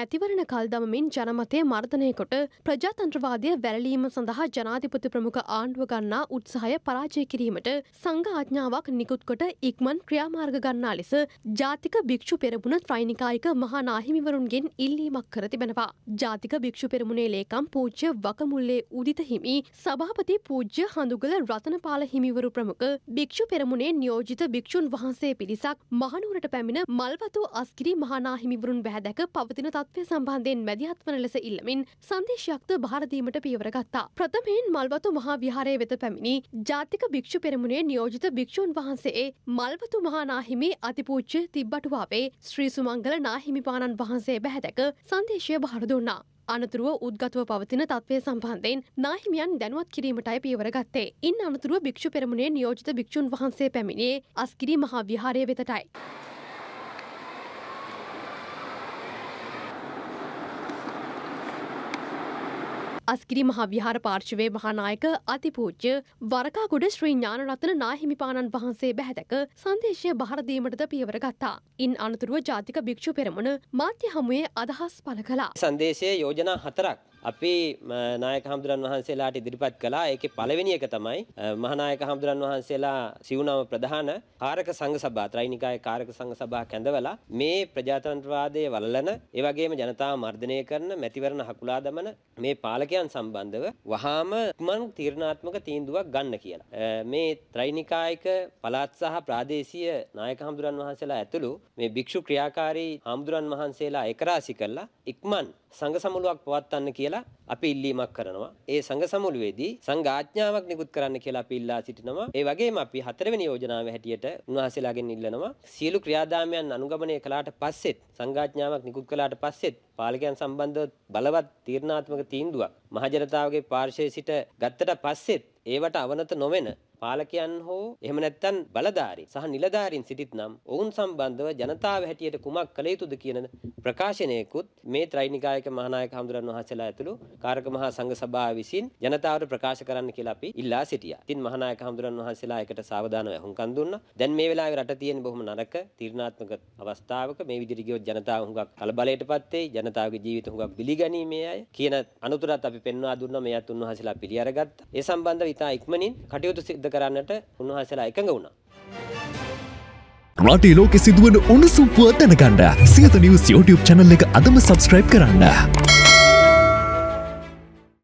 ඇතිවරණ කල් දමමින් ජනමතය මර්ධනයකොට ප්‍රජාතන්ත්‍රවාදය වැලලීම සඳහා ජනාධිපති ප්‍රමුඛ ආණ්ඩුව ගන්නා උත්සාහය පරාජය කිරීමට සංඝආඥාවක් නිකුත්කොට ඉක්මන් ක්‍රියාමාර්ග ගන්නා ලෙස ජාතික භික්ෂු පෙරමුණ ත්‍රයිනිකායික මහානාහිමිවරුන්ගෙන් ඉල්ලීමක් කර තිබෙනවා. ජාතික භික්ෂු පෙරමුණේ ලේකම් පූජ්‍ය වකමුල්ලේ උදිත හිමි සභාපති පූජ්‍ය හඳුගල රතනපාල හිමිවරු ප්‍රමුඛ භික්ෂු පෙරමුණේ නියෝජිත භික්ෂුන් වහන්සේ පිරිසක් මහනුවරට පැමිණ මල්වතු අස්කිරි මහානාහිමිවරුන් බැහැදැක පවතින තත්ත්වය තත්ත්වය සම්බන්ධයෙන් මැදිහත් වන ලෙස ඉල්ලමින් සංදේශයක්ද භාරදීමට පියවර ගත්තා. ප්‍රථමයෙන් මල්වතු මහා විහාරය වෙත පැමිණි ජාතික භික්ෂු පෙරමුණේ නියෝජිත භික්ෂූන් වහන්සේ මල්වතු මහා නාහිමි අතිපූජ්‍ය තිබ්බටුවාවේ ශ්‍රී සුමංගල නාහිමිපාණන් වහන්සේ බැහැදැක සංදේශය භාර දුන්නා. අනතුරුව උද්ගතව පවතින තත්වය සම්බන්ධයෙන් නාහිමියන් දැනුවත් කිරීමටයි පියවර ගත්තේ. ඉන් අනතුරුව භික්ෂු පෙරමුණේ නියෝජිත භික්ෂූන් වහන්සේ පැමිණේ අස්කිරි මහා විහාරය වෙතටයි. අස්කිරි මහා විහාර පාර්ශවයේ මහානායක අතිපූජ්‍ය වරකාගොඩ ශ්‍රී ඥානරත්න නාහිමිපාණන් වහන්සේ බැහැදැක සංදේශය බහරදීමටද පියවර ගත්තා. ඉන් අනතුරුව ජාතික භික්ෂු පෙරමුණ මාධ්‍ය හමුවේ අදහස් පළ කළා. සංදේශයේ යෝජනා හතරක් අපේ නායක හමුදුරන් වහන්සේලාට ඉදිරිපත් කළා. ඒකේ පළවෙනි එක තමයි මහානායක හමුදුරන් වහන්සේලා සිවුනම ප්‍රධාන කාරක සංඝ සභා, ත්‍රිනිකායේ කාරක සංඝ සභා කැඳවලා මේ ප්‍රජාතන්ත්‍රවාදයේ වලලන, ඒ වගේම ජනතාව මර්ධනය කරන, මැතිවරණ හකුලා දමන මේ පාලකයන් සම්බන්ධව වහාම මන් තීරණාත්මක තීන්දුවක් ගන්න කියලා. මේ ත්‍රිනිකායක පළාත් සහ ප්‍රාදේශීය නායක හමුදුරන් වහන්සේලා ඇතුළු මේ භික්ෂු ක්‍රියාකාරී හමුදුරන් වහන්සේලා එකරාශි කළා ඉක්මන් සංඝ සමුළුවක් පවත්වන්න කියලා කියලා අපි ඉල්ලීමක් කරනවා. ඒ සංඝ සමුළුවේදී සංඝ ආඥාවක් නිකුත් කරන්න කියලා අපි ඉල්ලා සිටිනවා. ඒ වගේම අපි හතරවෙනි යෝජනාව හැටියට උන්වහන්සේලාගෙන් ඉල්ලනවා සියලු ක්‍රියාදාමයන් අනුගමනය කළාට පස්සෙත් සංඝාඥාවක් නිකුත් කළාට පස්සෙත් පාලකයන් සම්බන්ධව බලවත් තීර්ණාත්මක තීන්දුවක් මහජනතාවගේ පාර්ශවයේ සිට ගත්තට පස්සෙත් ඒවට අවනත නොවන පාලකයන් හෝ එහෙම නැත්නම් බලධාරීන් සහ නිලධාරීන් සිටිත් නම් ඔවුන් සම්බන්ධව ජනතාව හැටියට කුමක් කළ යුතුද කියන ප්‍රකාශනයකුත් මේ ත්‍රිනිකායක මහානායක හඳුරන් වහන්සේලා ඇතුළු කාරක මහා සංඝ සභාව විසින් ජනතාවට ප්‍රකාශ කරන්න කියලා අපි ඉල්ලා සිටියා. ඉතින් මහානායක හඳුරන් වහන්සේලා ඒකට සාවධානව වහුම්කන් දුන්නා. දැන් මේ වෙලාවේ රට තියෙන බොහොම නරක තීර්ණාත්මක අවස්ථාවක මේ විදිහට ගියොත් ජනතාව හුඟක් කලබලයටපත් වෙයි. ජනතාවගේ ජීවිත හුඟක් බිලිගැනීමේ අය කියන අනුතරත් අපි පෙන්වා දුන්නා මේ අත් උන්වහන්සේලා පිළි අරගත්තා. ඒ සම්බන්ධව ඉතා ඉක්මනින් කටයුතු සිද්ධ කරන්නට උන්වහන්සලා එකඟ වුණා. රටේ ලෝකෙ සිදුවන උණුසුම්පුව දැනගන්න සියත නිවස් YouTube channel එක අදම subscribe කරන්න.